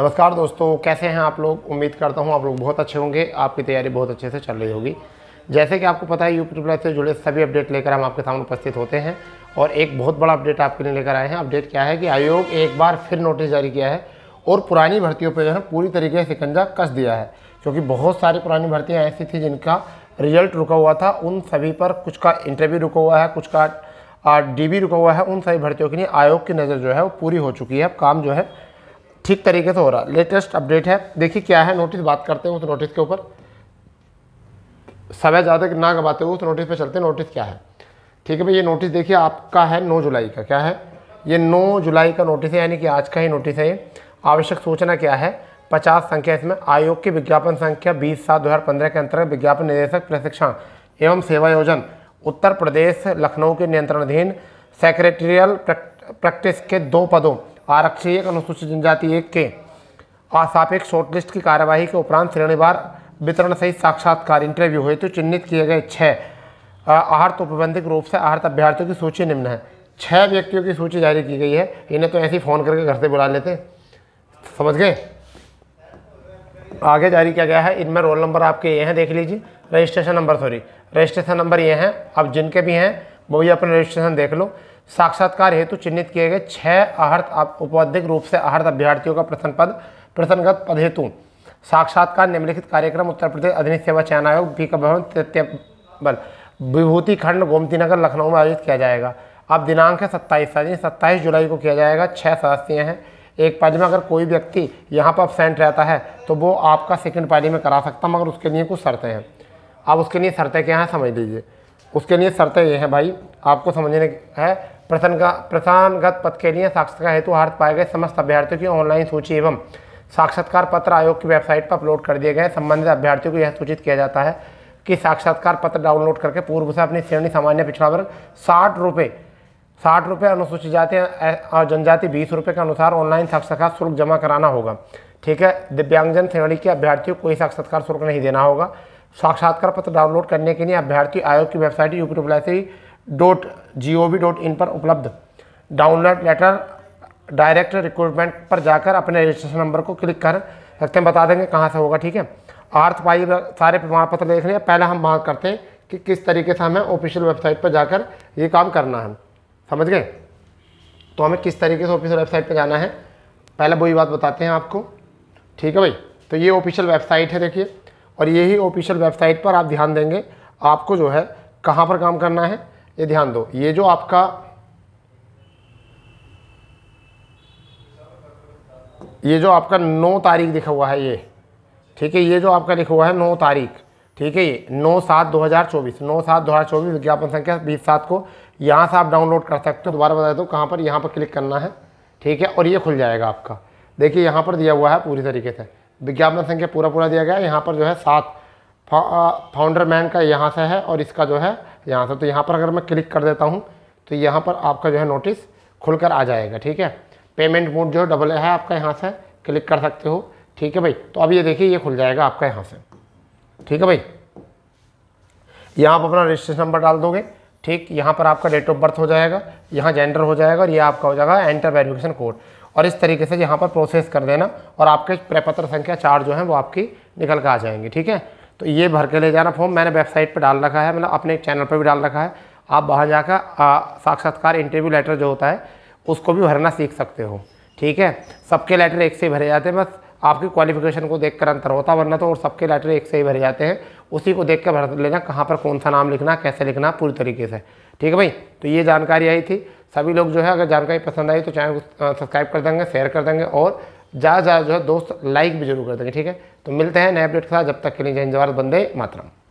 नमस्कार दोस्तों कैसे हैं आप लोग उम्मीद करता हूं आप लोग बहुत अच्छे होंगे आपकी तैयारी बहुत अच्छे से चल रही होगी जैसे कि आपको पता है यू पी से जुड़े सभी अपडेट लेकर हम आपके सामने उपस्थित होते हैं और एक बहुत बड़ा अपडेट आपके लिए लेकर आए हैं अपडेट क्या है कि आयोग एक बार फिर नोटिस जारी किया है और पुरानी भर्तियों पर जो है पूरी तरीके से कंजा कस दिया है क्योंकि बहुत सारी पुरानी भर्तियाँ ऐसी थी जिनका रिजल्ट रुका हुआ था उन सभी पर कुछ का इंटरव्यू रुका हुआ है कुछ का डी रुका हुआ है उन सभी भर्तियों के लिए आयोग की नज़र जो है वो पूरी हो चुकी है अब काम जो है ठीक तरीके से हो रहा है लेटेस्ट अपडेट है देखिए क्या है नोटिस बात करते हैं उस नोटिस के ऊपर समय ज़्यादा ना गवाते हुए उस नोटिस पे चलते हैं नोटिस क्या है ठीक है भाई ये नोटिस देखिए आपका है नौ जुलाई का क्या है ये नौ जुलाई का नोटिस है यानी कि आज का ही नोटिस है ये आवश्यक सूचना क्या है पचास संख्या इसमें आयोग की विज्ञापन संख्या बीस सात दो हज़ार पंद्रह के अंतर्गत विज्ञापन निदेशक प्रशिक्षण एवं सेवा योजन उत्तर प्रदेश लखनऊ के नियंत्रणाधीन सेक्रेटरियल प्रैक्टिस के दो पदों आरक्षी एक अनुसूचित जनजाति एक के असापेक्ष शॉर्टलिस्ट की कार्यवाही के उपरांत श्रेणीवार वितरण सहित साक्षात्कार इंटरव्यू हेतु तो चिन्हित किए गए छः आहर्त तो उपबंधिक रूप से आहर्त अभ्यर्थियों की सूची निम्न है छः व्यक्तियों की सूची जारी की गई है इन्हें तो ऐसे ही फ़ोन करके घर से बुला लेते समझ गए आगे जारी किया गया है इनमें रोल नंबर आपके ये हैं देख लीजिए registration number sorry registration number ये हैं अब जिनके भी हैं वो भी अपने रजिस्ट्रेशन देख लो साक्षात्कार हेतु चिन्हित किए गए छह अहर्थ उपवधिक रूप से अहर्थ अभ्यर्थियों का प्रथम पद प्रसन्नगत पद हेतु साक्षात्कार निम्नलिखित कार्यक्रम उत्तर प्रदेश अधिनित सेवा चयन आयोग बी का भवन तृतीय विभूति खंड गोमती नगर लखनऊ में आयोजित किया जाएगा अब दिनांक है सत्ताईस यानी सत्ताईस जुलाई को किया जाएगा छः सदस्य हैं एक पाली में अगर कोई व्यक्ति यहाँ पर अपसेंट रहता है तो वो आपका सेकंड पाली में करा सकता मगर उसके लिए कुछ शर्तें हैं आप उसके लिए शर्तें क्या हैं समझ लीजिए उसके लिए शर्तें ये हैं भाई आपको समझने है प्रथानगत पद के लिए साक्षात्कार हेतु हार्थ पाए गए समस्त अभ्यर्थियों की ऑनलाइन सूची एवं साक्षात्कार पत्र आयोग की वेबसाइट पर अपलोड कर दिए गए संबंधित अभ्यर्थियों को यह सूचित किया जाता है कि साक्षात्कार पत्र डाउनलोड करके पूर्व से अपनी श्रेणी सामान्य पिछड़ा वर्ग साठ रुपये साठ रुपये अनुसूचित जाति और जनजाति बीस रुपये के अनुसार ऑनलाइन साक्षात्कार शुल्क जमा कराना होगा ठीक है दिव्यांगजन श्रेणी के अभ्यर्थियों को कोई साक्षात्कार शुल्क नहीं देना होगा साक्षात्कार पत्र डाउनलोड करने के लिए अभ्यर्थी आयोग की website UP dot G O V dot in पर उपलब्ध डाउनलोड लेटर डायरेक्ट रिक्रूटमेंट पर जाकर अपने रजिस्ट्रेशन नंबर को क्लिक कर सकते हैं बता देंगे कहाँ से होगा ठीक है आर्थ पाई सारे प्रमाण पत्र देख रहे हैं पहले हम मांग करते हैं कि किस तरीके से हमें ऑफिशियल वेबसाइट पर जाकर ये काम करना है समझ गए तो हमें किस तरीके से ऑफिशियल वेबसाइट पर जाना है पहले वही बात बताते हैं आपको ठीक है भाई तो ये ऑफिशियल वेबसाइट है देखिए और यही ऑफिशियल वेबसाइट पर आप ध्यान देंगे आपको जो है कहाँ पर काम करना है ये ध्यान दो ये जो आपका ये जो आपका नौ तारीख लिखा हुआ है ये ठीक है ये जो आपका लिखा हुआ है नौ तारीख ठीक है ये नौ सात दो हज़ार चौबीस नौ सात दो हज़ार चौबीस विज्ञापन संख्या बीस सात को यहाँ से आप डाउनलोड कर सकते हो दोबारा बता दो कहाँ पर यहाँ पर क्लिक करना है ठीक है और ये खुल जाएगा आपका देखिए यहाँ पर दिया हुआ है पूरी तरीके से विज्ञापन संख्या पूरा पूरा दिया गया है यहाँ पर जो है सात फाउंडर मैन का यहाँ से है और इसका जो है यहाँ से तो यहाँ पर अगर मैं क्लिक कर देता हूँ तो यहाँ पर आपका जो है नोटिस खुलकर आ जाएगा ठीक है पेमेंट मोड जो है डबल है आपका यहाँ से क्लिक कर सकते हो ठीक है भाई तो अब ये देखिए ये खुल जाएगा आपका यहाँ से ठीक है भाई यहाँ आप अपना रजिस्ट्रेशन नंबर डाल दोगे ठीक यहाँ पर आपका डेट ऑफ बर्थ हो जाएगा यहाँ जेंडर हो जाएगा और ये आपका हो जाएगा एंटर वेरिफिकेशन कोड और इस तरीके से यहाँ पर प्रोसेस कर देना और आपके प्रपत्र संख्या चार जो है वो आपकी निकल कर आ जाएंगे ठीक है तो ये भर के ले जाना फॉर्म मैंने वेबसाइट पर डाल रखा है मतलब अपने चैनल पर भी डाल रखा है आप वहाँ जाकर साक्षात्कार इंटरव्यू लेटर जो होता है उसको भी भरना सीख सकते हो ठीक है सबके लेटर एक से ही भरे जाते हैं बस आपकी क्वालिफिकेशन को देख कर अंतर होता वरना तो और सबके लेटर एक से ही भरे जाते हैं उसी को देख कर भर लेना कहाँ पर कौन सा नाम लिखना कैसे लिखना पूरी तरीके से ठीक है भाई तो ये जानकारी आई थी सभी लोग जो है अगर जानकारी पसंद आई तो चैनल को सब्सक्राइब कर देंगे शेयर कर देंगे और ज़्यादा ज़्यादा जो है दोस्त लाइक भी जरूर कर देंगे ठीक है तो मिलते हैं नए अपडेट के साथ जब तक के लिए जय हिंद जवाहर बंदे मातरम